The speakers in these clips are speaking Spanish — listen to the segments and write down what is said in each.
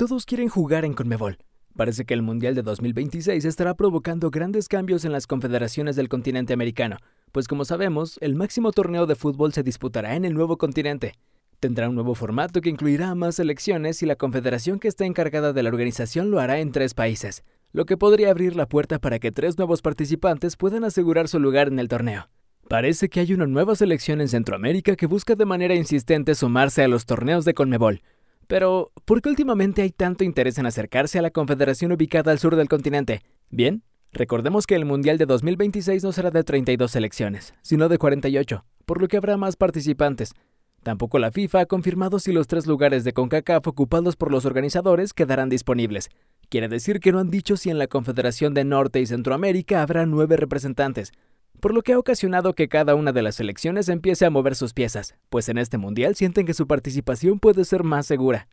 Todos quieren jugar en Conmebol. Parece que el Mundial de 2026 estará provocando grandes cambios en las confederaciones del continente americano, pues como sabemos, el máximo torneo de fútbol se disputará en el nuevo continente. Tendrá un nuevo formato que incluirá más selecciones y la confederación que está encargada de la organización lo hará en tres países, lo que podría abrir la puerta para que tres nuevos participantes puedan asegurar su lugar en el torneo. Parece que hay una nueva selección en Centroamérica que busca de manera insistente sumarse a los torneos de Conmebol, pero, ¿por qué últimamente hay tanto interés en acercarse a la confederación ubicada al sur del continente? Bien, recordemos que el Mundial de 2026 no será de 32 selecciones, sino de 48, por lo que habrá más participantes. Tampoco la FIFA ha confirmado si los tres lugares de CONCACAF ocupados por los organizadores quedarán disponibles. Quiere decir que no han dicho si en la Confederación de Norte y Centroamérica habrá nueve representantes, por lo que ha ocasionado que cada una de las selecciones empiece a mover sus piezas, pues en este mundial sienten que su participación puede ser más segura.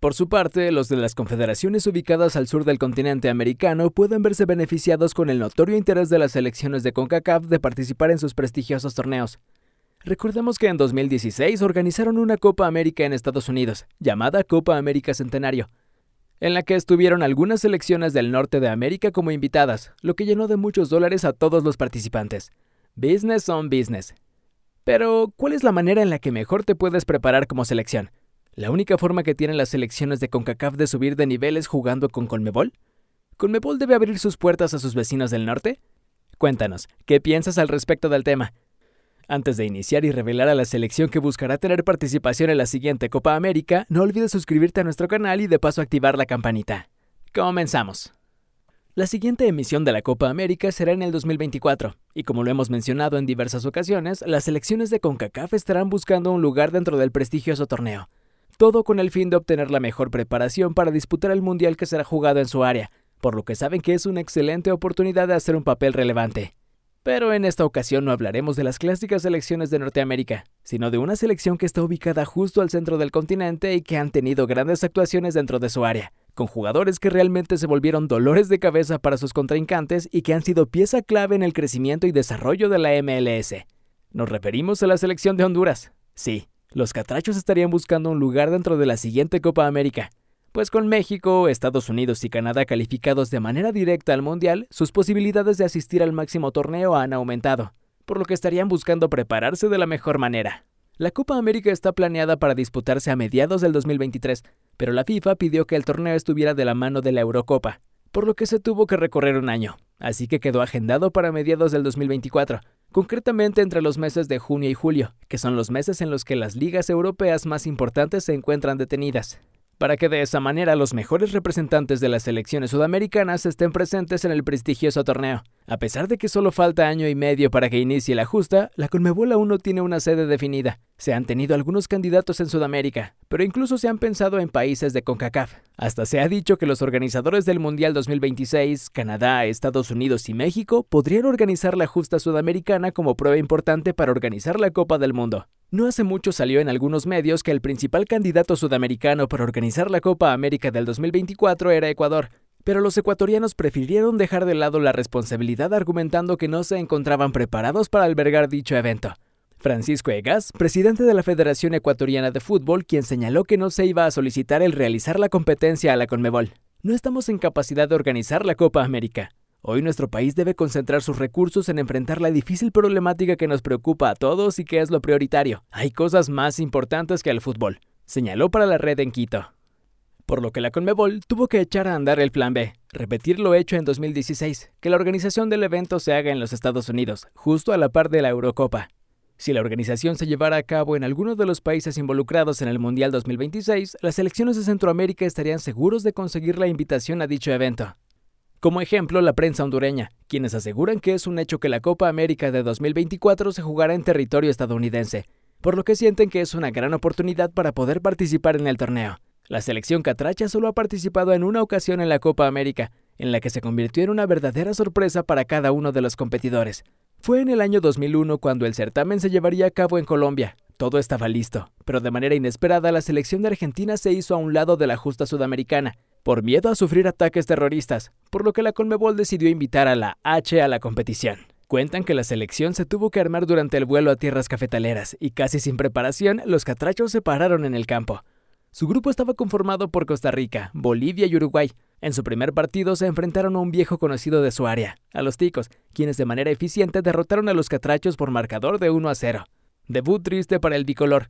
Por su parte, los de las confederaciones ubicadas al sur del continente americano pueden verse beneficiados con el notorio interés de las selecciones de CONCACAF de participar en sus prestigiosos torneos. Recordemos que en 2016 organizaron una Copa América en Estados Unidos, llamada Copa América Centenario, en la que estuvieron algunas selecciones del norte de América como invitadas, lo que llenó de muchos dólares a todos los participantes. Business on business. Pero, ¿cuál es la manera en la que mejor te puedes preparar como selección? ¿La única forma que tienen las selecciones de CONCACAF de subir de niveles jugando con Colmebol? ¿Colmebol debe abrir sus puertas a sus vecinos del norte? Cuéntanos, ¿qué piensas al respecto del tema? Antes de iniciar y revelar a la selección que buscará tener participación en la siguiente Copa América, no olvides suscribirte a nuestro canal y de paso activar la campanita. Comenzamos. La siguiente emisión de la Copa América será en el 2024, y como lo hemos mencionado en diversas ocasiones, las selecciones de CONCACAF estarán buscando un lugar dentro del prestigioso torneo, todo con el fin de obtener la mejor preparación para disputar el Mundial que será jugado en su área, por lo que saben que es una excelente oportunidad de hacer un papel relevante. Pero en esta ocasión no hablaremos de las clásicas selecciones de Norteamérica, sino de una selección que está ubicada justo al centro del continente y que han tenido grandes actuaciones dentro de su área, con jugadores que realmente se volvieron dolores de cabeza para sus contrincantes y que han sido pieza clave en el crecimiento y desarrollo de la MLS. Nos referimos a la selección de Honduras. Sí, los catrachos estarían buscando un lugar dentro de la siguiente Copa América, pues con México, Estados Unidos y Canadá calificados de manera directa al Mundial, sus posibilidades de asistir al máximo torneo han aumentado, por lo que estarían buscando prepararse de la mejor manera. La Copa América está planeada para disputarse a mediados del 2023, pero la FIFA pidió que el torneo estuviera de la mano de la Eurocopa, por lo que se tuvo que recorrer un año, así que quedó agendado para mediados del 2024, concretamente entre los meses de junio y julio, que son los meses en los que las ligas europeas más importantes se encuentran detenidas para que de esa manera los mejores representantes de las selecciones sudamericanas estén presentes en el prestigioso torneo. A pesar de que solo falta año y medio para que inicie la justa, la Conmebol aún no tiene una sede definida. Se han tenido algunos candidatos en Sudamérica, pero incluso se han pensado en países de CONCACAF. Hasta se ha dicho que los organizadores del Mundial 2026, Canadá, Estados Unidos y México, podrían organizar la justa sudamericana como prueba importante para organizar la Copa del Mundo. No hace mucho salió en algunos medios que el principal candidato sudamericano para organizar la Copa América del 2024 era Ecuador, pero los ecuatorianos prefirieron dejar de lado la responsabilidad argumentando que no se encontraban preparados para albergar dicho evento. Francisco Egas, presidente de la Federación Ecuatoriana de Fútbol, quien señaló que no se iba a solicitar el realizar la competencia a la Conmebol. No estamos en capacidad de organizar la Copa América. Hoy nuestro país debe concentrar sus recursos en enfrentar la difícil problemática que nos preocupa a todos y que es lo prioritario. Hay cosas más importantes que el fútbol, señaló para la red en Quito por lo que la Conmebol tuvo que echar a andar el plan B, repetir lo hecho en 2016, que la organización del evento se haga en los Estados Unidos, justo a la par de la Eurocopa. Si la organización se llevara a cabo en alguno de los países involucrados en el Mundial 2026, las selecciones de Centroamérica estarían seguros de conseguir la invitación a dicho evento. Como ejemplo, la prensa hondureña, quienes aseguran que es un hecho que la Copa América de 2024 se jugará en territorio estadounidense, por lo que sienten que es una gran oportunidad para poder participar en el torneo. La selección catracha solo ha participado en una ocasión en la Copa América, en la que se convirtió en una verdadera sorpresa para cada uno de los competidores. Fue en el año 2001 cuando el certamen se llevaría a cabo en Colombia. Todo estaba listo, pero de manera inesperada la selección de Argentina se hizo a un lado de la justa sudamericana, por miedo a sufrir ataques terroristas, por lo que la Conmebol decidió invitar a la H a la competición. Cuentan que la selección se tuvo que armar durante el vuelo a tierras cafetaleras y casi sin preparación los catrachos se pararon en el campo. Su grupo estaba conformado por Costa Rica, Bolivia y Uruguay. En su primer partido se enfrentaron a un viejo conocido de su área, a los Ticos, quienes de manera eficiente derrotaron a los Catrachos por marcador de 1 a 0. Debut triste para el bicolor.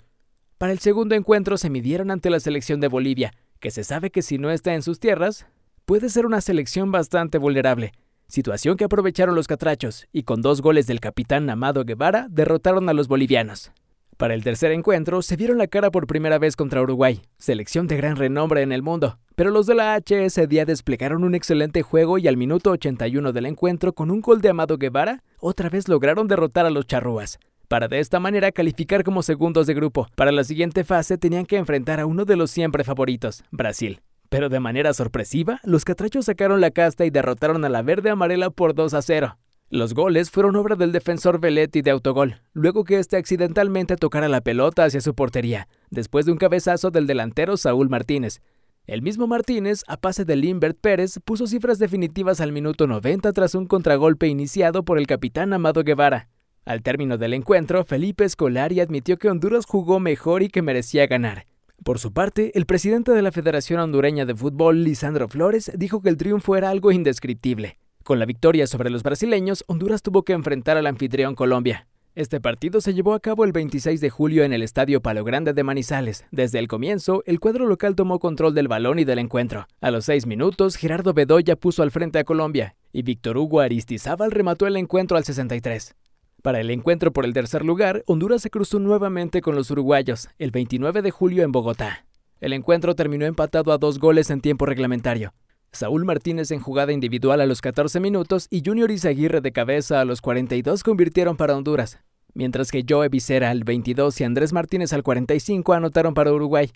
Para el segundo encuentro se midieron ante la selección de Bolivia, que se sabe que si no está en sus tierras, puede ser una selección bastante vulnerable. Situación que aprovecharon los Catrachos y con dos goles del capitán Amado Guevara derrotaron a los bolivianos. Para el tercer encuentro, se vieron la cara por primera vez contra Uruguay, selección de gran renombre en el mundo, pero los de la H ese día desplegaron un excelente juego y al minuto 81 del encuentro, con un gol de Amado Guevara, otra vez lograron derrotar a los charrúas, para de esta manera calificar como segundos de grupo. Para la siguiente fase tenían que enfrentar a uno de los siempre favoritos, Brasil. Pero de manera sorpresiva, los catrachos sacaron la casta y derrotaron a la verde amarela por 2 a 0. Los goles fueron obra del defensor Veletti de autogol, luego que este accidentalmente tocara la pelota hacia su portería, después de un cabezazo del delantero Saúl Martínez. El mismo Martínez, a pase de Limbert Pérez, puso cifras definitivas al minuto 90 tras un contragolpe iniciado por el capitán Amado Guevara. Al término del encuentro, Felipe Escolari admitió que Honduras jugó mejor y que merecía ganar. Por su parte, el presidente de la Federación Hondureña de Fútbol, Lisandro Flores, dijo que el triunfo era algo indescriptible. Con la victoria sobre los brasileños, Honduras tuvo que enfrentar al anfitrión Colombia. Este partido se llevó a cabo el 26 de julio en el Estadio Palo Grande de Manizales. Desde el comienzo, el cuadro local tomó control del balón y del encuentro. A los seis minutos, Gerardo Bedoya puso al frente a Colombia y Víctor Hugo Aristizábal remató el encuentro al 63. Para el encuentro por el tercer lugar, Honduras se cruzó nuevamente con los uruguayos el 29 de julio en Bogotá. El encuentro terminó empatado a dos goles en tiempo reglamentario. Saúl Martínez en jugada individual a los 14 minutos y Junior Izaguirre de cabeza a los 42 convirtieron para Honduras, mientras que Joe Vicera al 22 y Andrés Martínez al 45 anotaron para Uruguay.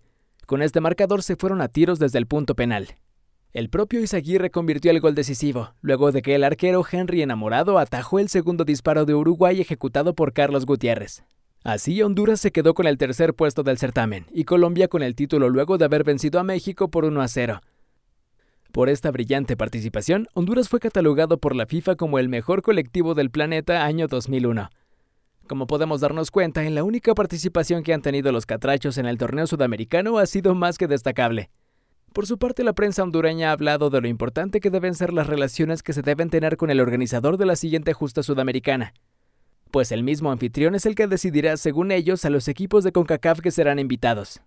Con este marcador se fueron a tiros desde el punto penal. El propio Izaguirre convirtió el gol decisivo, luego de que el arquero Henry Enamorado atajó el segundo disparo de Uruguay ejecutado por Carlos Gutiérrez. Así Honduras se quedó con el tercer puesto del certamen y Colombia con el título luego de haber vencido a México por 1 a 0, por esta brillante participación, Honduras fue catalogado por la FIFA como el mejor colectivo del planeta año 2001. Como podemos darnos cuenta, en la única participación que han tenido los catrachos en el torneo sudamericano ha sido más que destacable. Por su parte, la prensa hondureña ha hablado de lo importante que deben ser las relaciones que se deben tener con el organizador de la siguiente justa sudamericana, pues el mismo anfitrión es el que decidirá, según ellos, a los equipos de CONCACAF que serán invitados.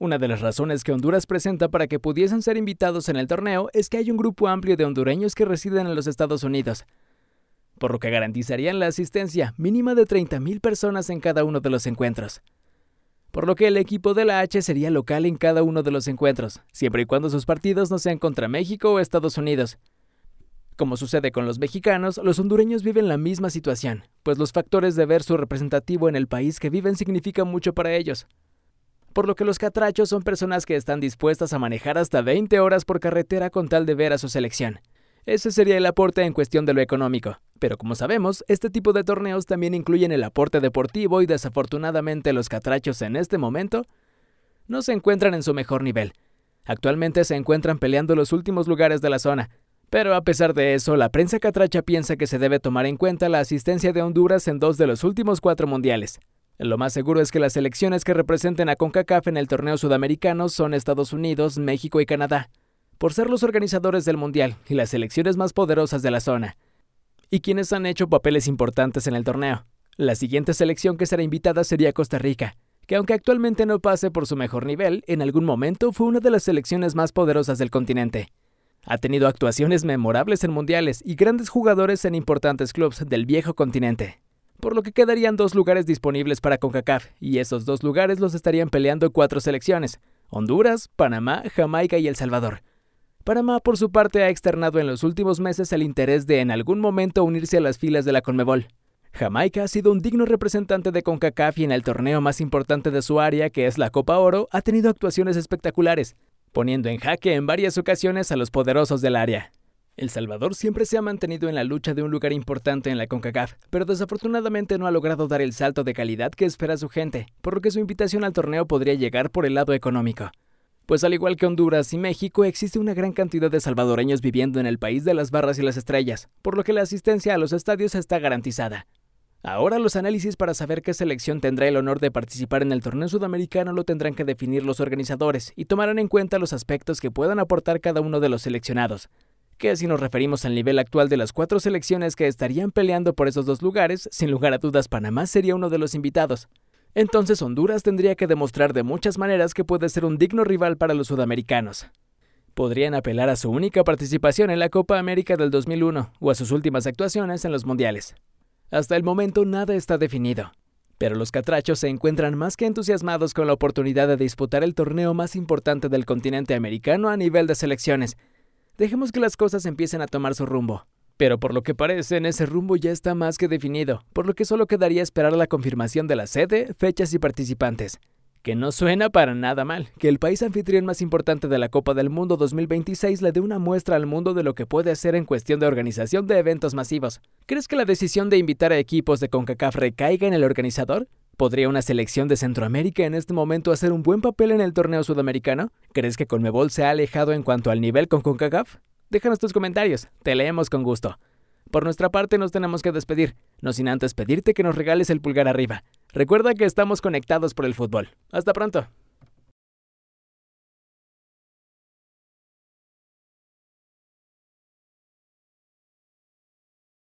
Una de las razones que Honduras presenta para que pudiesen ser invitados en el torneo es que hay un grupo amplio de hondureños que residen en los Estados Unidos, por lo que garantizarían la asistencia mínima de 30.000 personas en cada uno de los encuentros. Por lo que el equipo de la H sería local en cada uno de los encuentros, siempre y cuando sus partidos no sean contra México o Estados Unidos. Como sucede con los mexicanos, los hondureños viven la misma situación, pues los factores de ver su representativo en el país que viven significan mucho para ellos, por lo que los catrachos son personas que están dispuestas a manejar hasta 20 horas por carretera con tal de ver a su selección. Ese sería el aporte en cuestión de lo económico. Pero como sabemos, este tipo de torneos también incluyen el aporte deportivo y desafortunadamente los catrachos en este momento no se encuentran en su mejor nivel. Actualmente se encuentran peleando los últimos lugares de la zona, pero a pesar de eso, la prensa catracha piensa que se debe tomar en cuenta la asistencia de Honduras en dos de los últimos cuatro mundiales, lo más seguro es que las selecciones que representen a CONCACAF en el torneo sudamericano son Estados Unidos, México y Canadá, por ser los organizadores del Mundial y las selecciones más poderosas de la zona, y quienes han hecho papeles importantes en el torneo. La siguiente selección que será invitada sería Costa Rica, que aunque actualmente no pase por su mejor nivel, en algún momento fue una de las selecciones más poderosas del continente. Ha tenido actuaciones memorables en mundiales y grandes jugadores en importantes clubes del viejo continente por lo que quedarían dos lugares disponibles para CONCACAF, y esos dos lugares los estarían peleando cuatro selecciones, Honduras, Panamá, Jamaica y El Salvador. Panamá, por su parte, ha externado en los últimos meses el interés de en algún momento unirse a las filas de la Conmebol. Jamaica ha sido un digno representante de CONCACAF y en el torneo más importante de su área, que es la Copa Oro, ha tenido actuaciones espectaculares, poniendo en jaque en varias ocasiones a los poderosos del área. El Salvador siempre se ha mantenido en la lucha de un lugar importante en la CONCACAF, pero desafortunadamente no ha logrado dar el salto de calidad que espera su gente, por lo que su invitación al torneo podría llegar por el lado económico. Pues al igual que Honduras y México, existe una gran cantidad de salvadoreños viviendo en el país de las barras y las estrellas, por lo que la asistencia a los estadios está garantizada. Ahora los análisis para saber qué selección tendrá el honor de participar en el torneo sudamericano lo tendrán que definir los organizadores y tomarán en cuenta los aspectos que puedan aportar cada uno de los seleccionados que si nos referimos al nivel actual de las cuatro selecciones que estarían peleando por esos dos lugares, sin lugar a dudas Panamá sería uno de los invitados. Entonces Honduras tendría que demostrar de muchas maneras que puede ser un digno rival para los sudamericanos. Podrían apelar a su única participación en la Copa América del 2001 o a sus últimas actuaciones en los mundiales. Hasta el momento nada está definido, pero los catrachos se encuentran más que entusiasmados con la oportunidad de disputar el torneo más importante del continente americano a nivel de selecciones, Dejemos que las cosas empiecen a tomar su rumbo. Pero por lo que parece, en ese rumbo ya está más que definido, por lo que solo quedaría esperar la confirmación de la sede, fechas y participantes. Que no suena para nada mal, que el país anfitrión más importante de la Copa del Mundo 2026 le dé una muestra al mundo de lo que puede hacer en cuestión de organización de eventos masivos. ¿Crees que la decisión de invitar a equipos de CONCACAF recaiga en el organizador? ¿Podría una selección de Centroamérica en este momento hacer un buen papel en el torneo sudamericano? ¿Crees que Conmebol se ha alejado en cuanto al nivel con CONCACAF? Déjanos tus comentarios, te leemos con gusto. Por nuestra parte nos tenemos que despedir, no sin antes pedirte que nos regales el pulgar arriba. Recuerda que estamos conectados por el fútbol. Hasta pronto.